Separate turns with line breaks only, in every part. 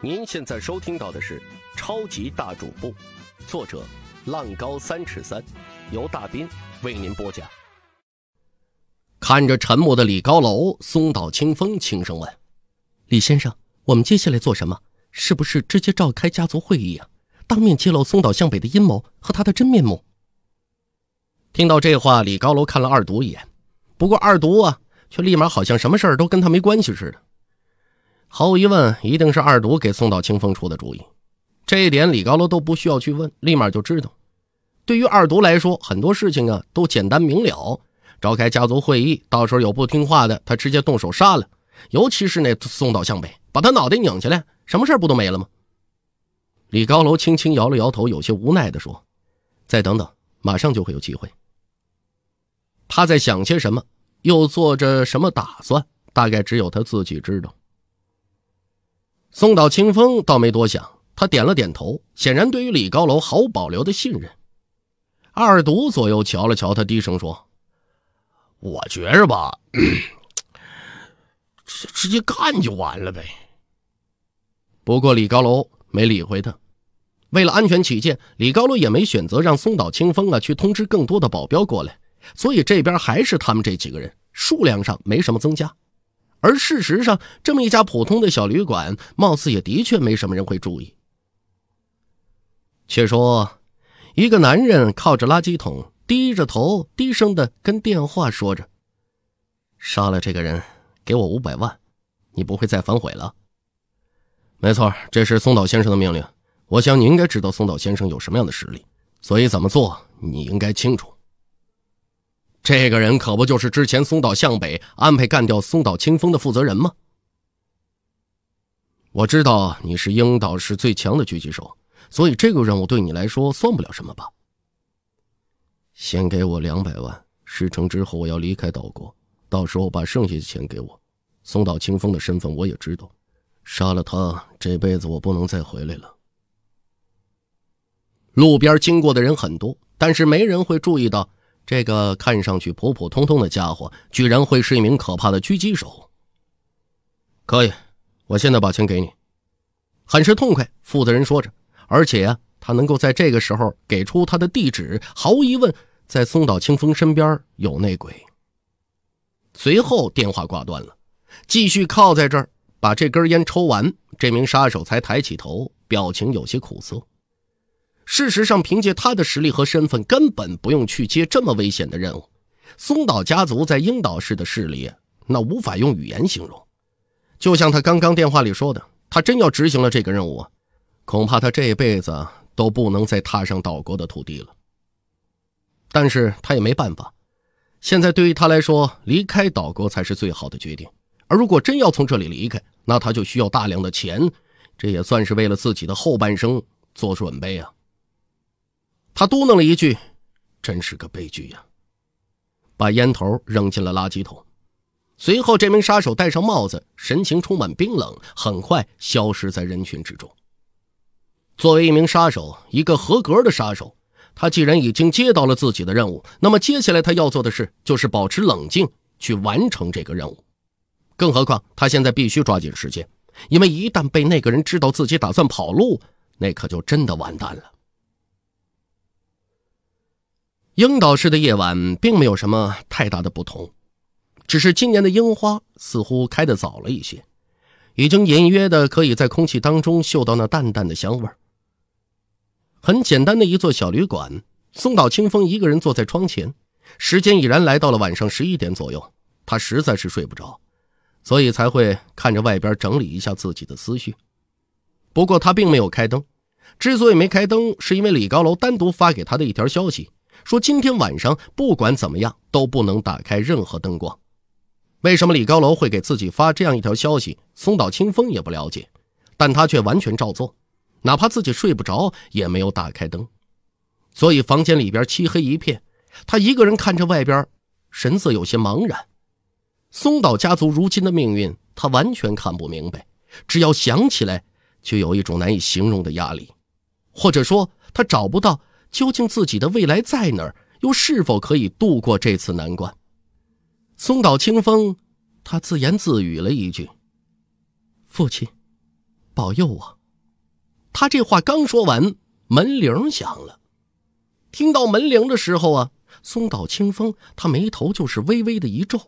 您现在收听到的是《超级大主播》，作者浪高三尺三，由大斌为您播讲。看着沉默的李高楼，松岛清风轻声问：“李先生，我们接下来做什么？是不是直接召开家族会议啊？当面揭露松岛向北的阴谋和他的真面目？”听到这话，李高楼看了二独一眼，不过二独啊，却立马好像什么事儿都跟他没关系似的。毫无疑问，一定是二独给宋道清风出的主意，这一点李高楼都不需要去问，立马就知道。对于二独来说，很多事情啊都简单明了。召开家族会议，到时候有不听话的，他直接动手杀了。尤其是那宋道向北，把他脑袋拧下来，什么事不都没了吗？李高楼轻轻摇了摇头，有些无奈地说：“再等等，马上就会有机会。”他在想些什么，又做着什么打算，大概只有他自己知道。松岛清风倒没多想，他点了点头，显然对于李高楼毫无保留的信任。二独左右瞧了瞧，他低声说：“我觉着吧，直直接干就完了呗。”不过李高楼没理会他。为了安全起见，李高楼也没选择让松岛清风啊去通知更多的保镖过来，所以这边还是他们这几个人，数量上没什么增加。而事实上，这么一家普通的小旅馆，貌似也的确没什么人会注意。却说，一个男人靠着垃圾桶，低着头，低声的跟电话说着：“杀了这个人，给我五百万，你不会再反悔了。”没错，这是松岛先生的命令。我想你应该知道松岛先生有什么样的实力，所以怎么做，你应该清楚。这个人可不就是之前松岛向北安排干掉松岛清风的负责人吗？我知道你是樱岛市最强的狙击手，所以这个任务对你来说算不了什么吧？先给我两百万，事成之后我要离开岛国，到时候把剩下的钱给我。松岛清风的身份我也知道，杀了他这辈子我不能再回来了。路边经过的人很多，但是没人会注意到。这个看上去普普通通的家伙，居然会是一名可怕的狙击手。可以，我现在把钱给你，很是痛快。负责人说着，而且呀，他能够在这个时候给出他的地址，毫无疑问，在松岛清风身边有内鬼。随后电话挂断了，继续靠在这儿把这根烟抽完。这名杀手才抬起头，表情有些苦涩。事实上，凭借他的实力和身份，根本不用去接这么危险的任务。松岛家族在樱岛市的势力，那无法用语言形容。就像他刚刚电话里说的，他真要执行了这个任务，恐怕他这辈子都不能再踏上岛国的土地了。但是他也没办法，现在对于他来说，离开岛国才是最好的决定。而如果真要从这里离开，那他就需要大量的钱，这也算是为了自己的后半生做准备啊。他嘟囔了一句：“真是个悲剧呀！”把烟头扔进了垃圾桶，随后这名杀手戴上帽子，神情充满冰冷，很快消失在人群之中。作为一名杀手，一个合格的杀手，他既然已经接到了自己的任务，那么接下来他要做的事就是保持冷静，去完成这个任务。更何况，他现在必须抓紧时间，因为一旦被那个人知道自己打算跑路，那可就真的完蛋了。樱岛市的夜晚并没有什么太大的不同，只是今年的樱花似乎开得早了一些，已经隐约的可以在空气当中嗅到那淡淡的香味。很简单的一座小旅馆，松岛清风一个人坐在窗前，时间已然来到了晚上十一点左右，他实在是睡不着，所以才会看着外边整理一下自己的思绪。不过他并没有开灯，之所以没开灯，是因为李高楼单独发给他的一条消息。说今天晚上不管怎么样都不能打开任何灯光。为什么李高楼会给自己发这样一条消息？松岛清风也不了解，但他却完全照做，哪怕自己睡不着也没有打开灯，所以房间里边漆黑一片。他一个人看着外边，神色有些茫然。松岛家族如今的命运，他完全看不明白。只要想起来，就有一种难以形容的压力，或者说他找不到。究竟自己的未来在哪儿？又是否可以度过这次难关？松岛清风，他自言自语了一句：“父亲，保佑我。”他这话刚说完，门铃响了。听到门铃的时候啊，松岛清风他眉头就是微微的一皱。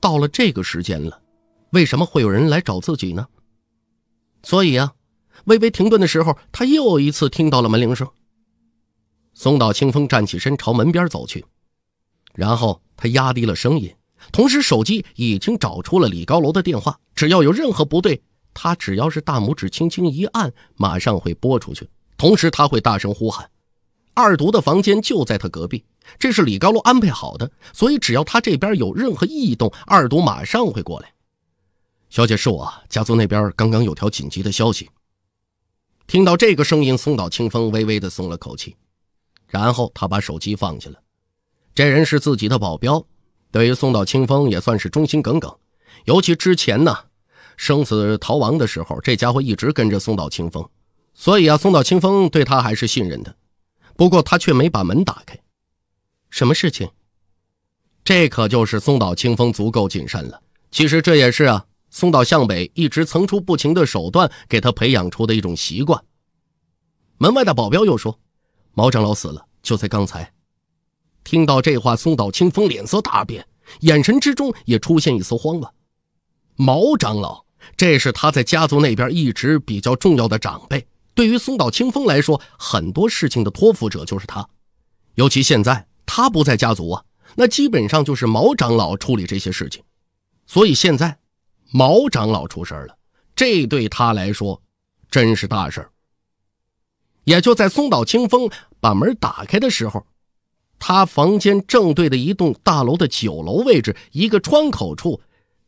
到了这个时间了，为什么会有人来找自己呢？所以啊，微微停顿的时候，他又一次听到了门铃声。松岛清风站起身，朝门边走去，然后他压低了声音，同时手机已经找出了李高楼的电话。只要有任何不对，他只要是大拇指轻轻一按，马上会拨出去。同时他会大声呼喊：“二独的房间就在他隔壁，这是李高楼安排好的，所以只要他这边有任何异动，二独马上会过来。”“小姐，是我家族那边刚刚有条紧急的消息。”听到这个声音，松岛清风微微的松了口气。然后他把手机放下了。这人是自己的保镖，对于松岛清风也算是忠心耿耿。尤其之前呢，生死逃亡的时候，这家伙一直跟着松岛清风，所以啊，松岛清风对他还是信任的。不过他却没把门打开。什么事情？这可就是松岛清风足够谨慎了。其实这也是啊，松岛向北一直层出不穷的手段给他培养出的一种习惯。门外的保镖又说。毛长老死了，就在刚才。听到这话，松岛清风脸色大变，眼神之中也出现一丝慌乱。毛长老，这是他在家族那边一直比较重要的长辈，对于松岛清风来说，很多事情的托付者就是他。尤其现在他不在家族啊，那基本上就是毛长老处理这些事情。所以现在毛长老出事了，这对他来说真是大事儿。也就在松岛清风把门打开的时候，他房间正对的一栋大楼的九楼位置，一个窗口处，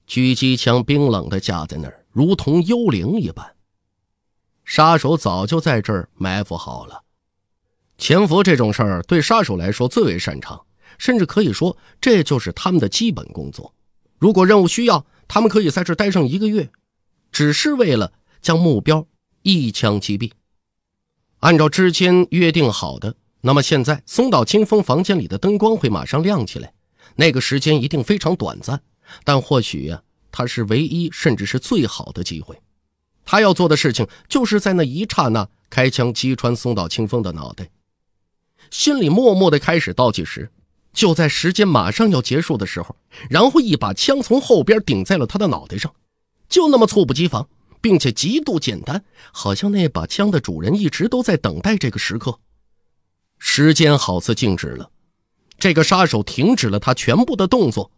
狙击枪冰冷的架在那儿，如同幽灵一般。杀手早就在这儿埋伏好了，潜伏这种事儿对杀手来说最为擅长，甚至可以说这就是他们的基本工作。如果任务需要，他们可以在这儿待上一个月，只是为了将目标一枪击毙。按照之前约定好的，那么现在松岛清风房间里的灯光会马上亮起来，那个时间一定非常短暂，但或许他是唯一甚至是最好的机会。他要做的事情就是在那一刹那开枪击穿松岛清风的脑袋，心里默默的开始倒计时。就在时间马上要结束的时候，然后一把枪从后边顶在了他的脑袋上，就那么猝不及防。并且极度简单，好像那把枪的主人一直都在等待这个时刻。时间好似静止了，这个杀手停止了他全部的动作。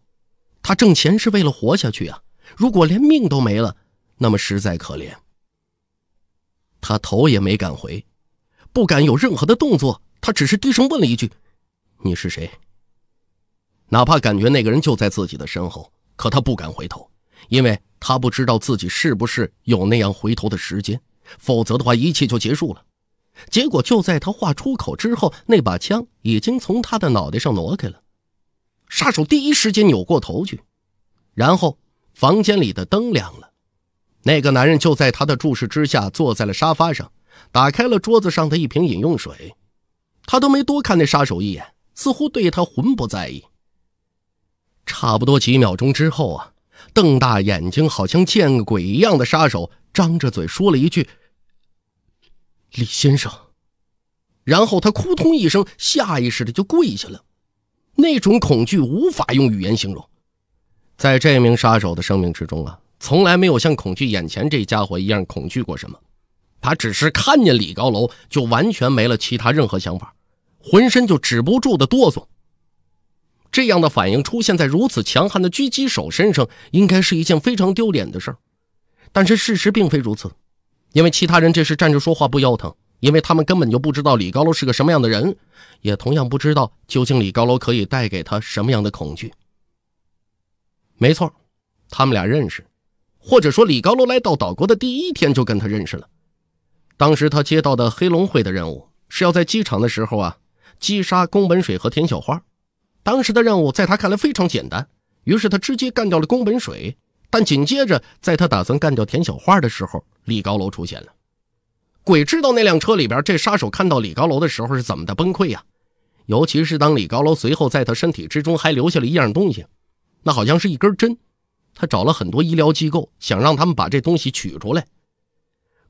他挣钱是为了活下去啊，如果连命都没了，那么实在可怜。他头也没敢回，不敢有任何的动作。他只是低声问了一句：“你是谁？”哪怕感觉那个人就在自己的身后，可他不敢回头。因为他不知道自己是不是有那样回头的时间，否则的话一切就结束了。结果就在他话出口之后，那把枪已经从他的脑袋上挪开了。杀手第一时间扭过头去，然后房间里的灯亮了。那个男人就在他的注视之下坐在了沙发上，打开了桌子上的一瓶饮用水。他都没多看那杀手一眼，似乎对他魂不在意。差不多几秒钟之后啊。瞪大眼睛，好像见鬼一样的杀手张着嘴说了一句：“李先生。”然后他扑通一声，下意识的就跪下了。那种恐惧无法用语言形容。在这名杀手的生命之中啊，从来没有像恐惧眼前这家伙一样恐惧过什么。他只是看见李高楼，就完全没了其他任何想法，浑身就止不住的哆嗦。这样的反应出现在如此强悍的狙击手身上，应该是一件非常丢脸的事儿。但是事实并非如此，因为其他人这是站着说话不腰疼，因为他们根本就不知道李高楼是个什么样的人，也同样不知道究竟李高楼可以带给他什么样的恐惧。没错，他们俩认识，或者说李高楼来到岛国的第一天就跟他认识了。当时他接到的黑龙会的任务是要在机场的时候啊，击杀宫本水和田小花。当时的任务在他看来非常简单，于是他直接干掉了宫本水。但紧接着，在他打算干掉田小花的时候，李高楼出现了。鬼知道那辆车里边这杀手看到李高楼的时候是怎么的崩溃呀！尤其是当李高楼随后在他身体之中还留下了一样东西，那好像是一根针。他找了很多医疗机构，想让他们把这东西取出来。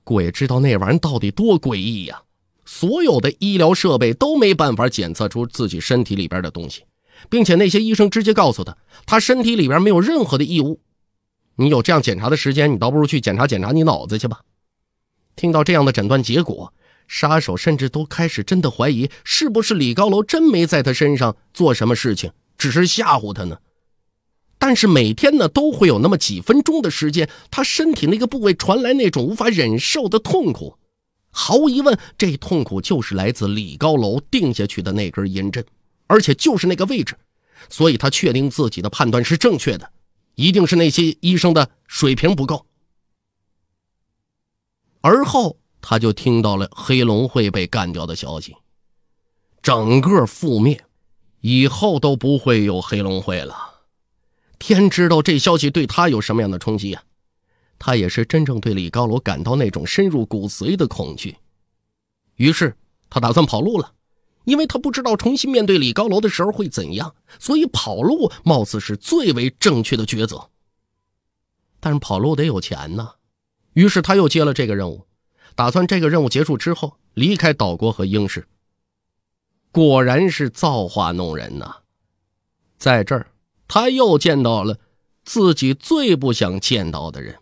鬼知道那玩意儿到底多诡异呀！所有的医疗设备都没办法检测出自己身体里边的东西。并且那些医生直接告诉他，他身体里边没有任何的异物。你有这样检查的时间，你倒不如去检查检查你脑子去吧。听到这样的诊断结果，杀手甚至都开始真的怀疑，是不是李高楼真没在他身上做什么事情，只是吓唬他呢？但是每天呢，都会有那么几分钟的时间，他身体那个部位传来那种无法忍受的痛苦。毫无疑问，这痛苦就是来自李高楼定下去的那根银针。而且就是那个位置，所以他确定自己的判断是正确的，一定是那些医生的水平不够。而后他就听到了黑龙会被干掉的消息，整个覆灭，以后都不会有黑龙会了。天知道这消息对他有什么样的冲击啊！他也是真正对李高楼感到那种深入骨髓的恐惧，于是他打算跑路了。因为他不知道重新面对李高楼的时候会怎样，所以跑路貌似是最为正确的抉择。但是跑路得有钱呐，于是他又接了这个任务，打算这个任务结束之后离开岛国和英氏。果然是造化弄人呐，在这儿他又见到了自己最不想见到的人。